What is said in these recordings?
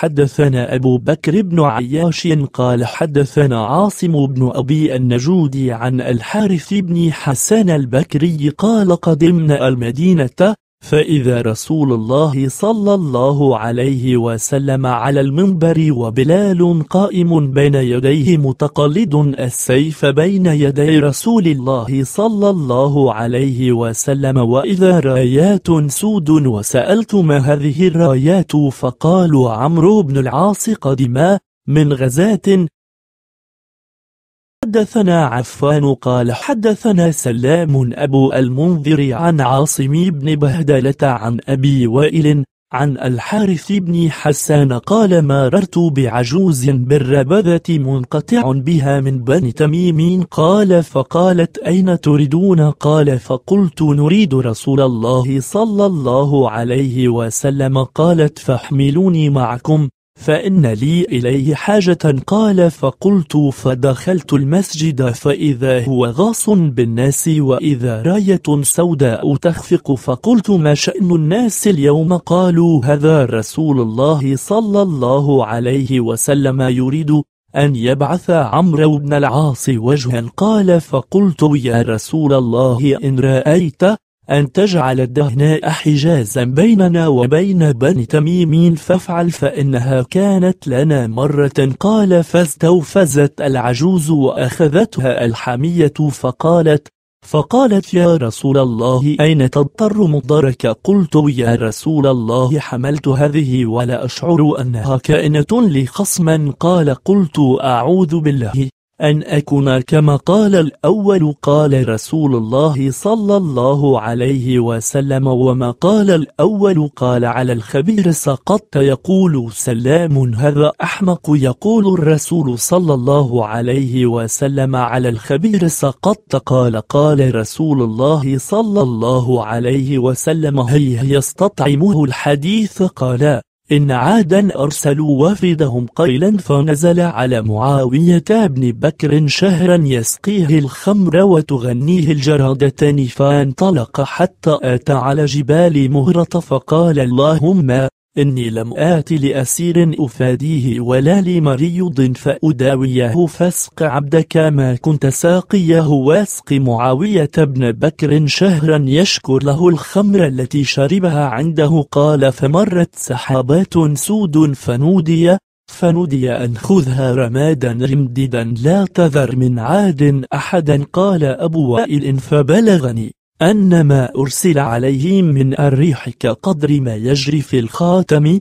حدثنا أبو بكر بن عياش قال حدثنا عاصم بن أبي النجود عن الحارث بن حسان البكري قال قدمنا المدينة فإذا رسول الله صلى الله عليه وسلم على المنبر وبلال قائم بين يديه متقلد السيف بين يدي رسول الله صلى الله عليه وسلم وإذا رايات سود وسألت ما هذه الرايات فقالوا عمرو بن العاص قدما من غزاة حدثنا عفان قال حدثنا سلام أبو المنذر عن عاصم بن بهدلة عن أبي وائل عن الحارث بن حسان قال مررت بعجوز بالربذة منقطع بها من بني تميم قال فقالت أين تريدون قال فقلت نريد رسول الله صلى الله عليه وسلم قالت فاحملوني معكم فإن لي إليه حاجة قال فقلت فدخلت المسجد فإذا هو غاص بالناس وإذا راية سوداء تخفق فقلت ما شأن الناس اليوم قالوا هذا رسول الله صلى الله عليه وسلم يريد أن يبعث عمرو بن العاص وجها قال فقلت يا رسول الله إن رأيت أن تجعل الدهناء حجازا بيننا وبين بني تميم فافعل فإنها كانت لنا مرة قال فاستوفزت العجوز وأخذتها الحمية فقالت فقالت يا رسول الله أين تضطر مضرك قلت يا رسول الله حملت هذه ولا أشعر أنها كائنة لخصما قال قلت أعوذ بالله أن أكون كما قال الأول قال رسول الله صلى الله عليه وسلم وما قال الأول قال على الخبير سقطت يقول سلام هذا أحمق يقول الرسول صلى الله عليه وسلم على الخبير سقطت قال قال رسول الله صلى الله عليه وسلم هي يستطعمه الحديث قال إن عادا أرسلوا وفدهم قيلا فنزل على معاوية بن بكر شهرا يسقيه الخمر وتغنيه الجرادتان فانطلق حتى أتى على جبال مهرة فقال اللهم إني لم آت لأسير أفاديه ولا لمريض فأداويه فاسق عبدك ما كنت ساقيه واسق معاوية بن بكر شهرا يشكر له الخمر التي شربها عنده قال فمرت سحابات سود فنودي فنودي أن خذها رمادا رمددا لا تذر من عاد أحدا قال أبو وائل فبلغني أن ما أرسل عليهم من الريح كقدر ما يجري في الخاتم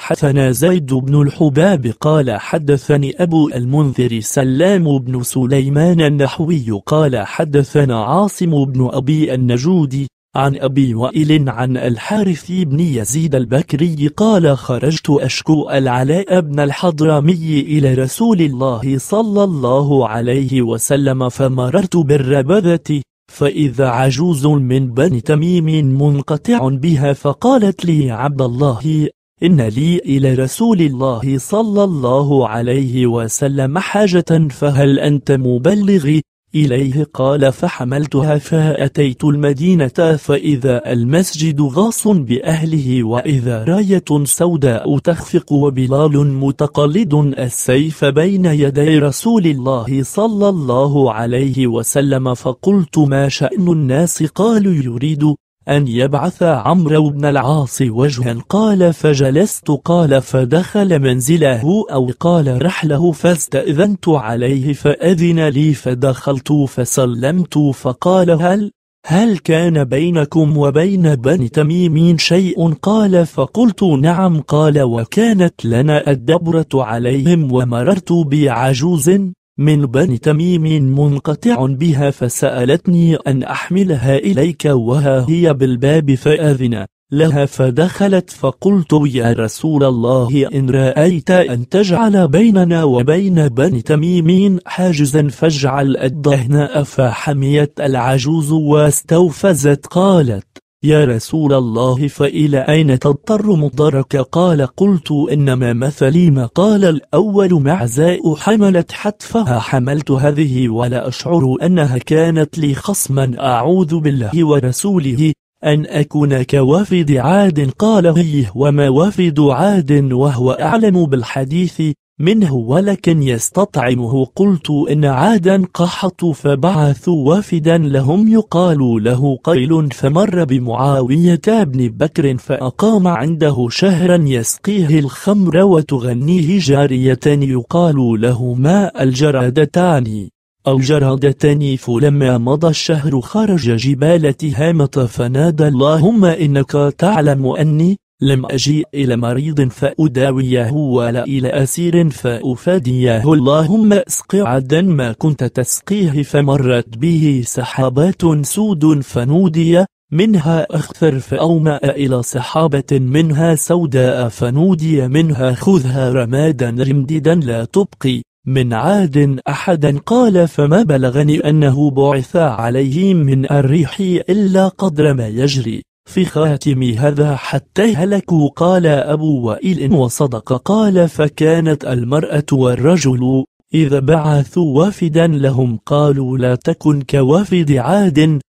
حدثنا زيد بن الحباب قال حدثني أبو المنذر سلام بن سليمان النحوي قال حدثنا عاصم بن أبي النجود عن أبي وائل عن الحارث بن يزيد البكري قال خرجت أشكو العلاء بن الحضرمي إلى رسول الله صلى الله عليه وسلم فمررت بالربذة فإذا عجوز من بني تميم منقطع بها فقالت لي عبد الله إن لي إلى رسول الله صلى الله عليه وسلم حاجة فهل أنت مبلغي إليه قال فحملتها فأتيت المدينة فإذا المسجد غاص بأهله وإذا راية سوداء تخفق وبلال متقلد السيف بين يدي رسول الله صلى الله عليه وسلم فقلت ما شأن الناس قالوا يريد أن يبعث عمرو بن العاص وجها قال فجلست قال فدخل منزله أو قال رحله فاستأذنت عليه فأذن لي فدخلت فسلمت فقال هل هل كان بينكم وبين بني تميم شيء قال فقلت نعم قال وكانت لنا الدبرة عليهم ومررت بعجوز من بني تميم منقطع بها فسألتني أن أحملها إليك وها هي بالباب فأذن لها فدخلت فقلت يا رسول الله إن رأيت أن تجعل بيننا وبين بني تميم حاجزا فاجعل الدهناء فحميت العجوز واستوفزت قالت يا رسول الله فإلى أين تضطر مضرك قال قلت إنما مثلي ما قال الأول معزاء حملت حتفها حملت هذه ولا أشعر أنها كانت لي خصما أعوذ بالله ورسوله أن أكون كوافد عاد قال هي وما وافد عاد وهو أعلم بالحديث منه ولكن يستطعمه قلت إن عادا قحطوا فبعثوا وافدا لهم يقال له قيل فمر بمعاوية بن بكر فأقام عنده شهرا يسقيه الخمر وتغنيه جاريتان يقال لهما الجرادتان أو جرادتان فلما مضى الشهر خرج جبال تهامة فنادى اللهم إنك تعلم أني لم أجيء إلى مريض فأداويه ولا إلى أسير فأفاديه اللهم اسق عدا ما كنت تسقيه فمرت به سحابات سود فنودي منها أخثر فأومأ إلى سحابة منها سوداء فنودي منها خذها رمادا رمددا لا تبقي من عاد أحدا قال فما بلغني أنه بعث عليهم من الريح إلا قدر ما يجري في خاتم هذا حتى هلكوا قال أبو وائل وصدق قال فكانت المرأة والرجل إذا بعثوا وافدا لهم قالوا لا تكن كوافد عاد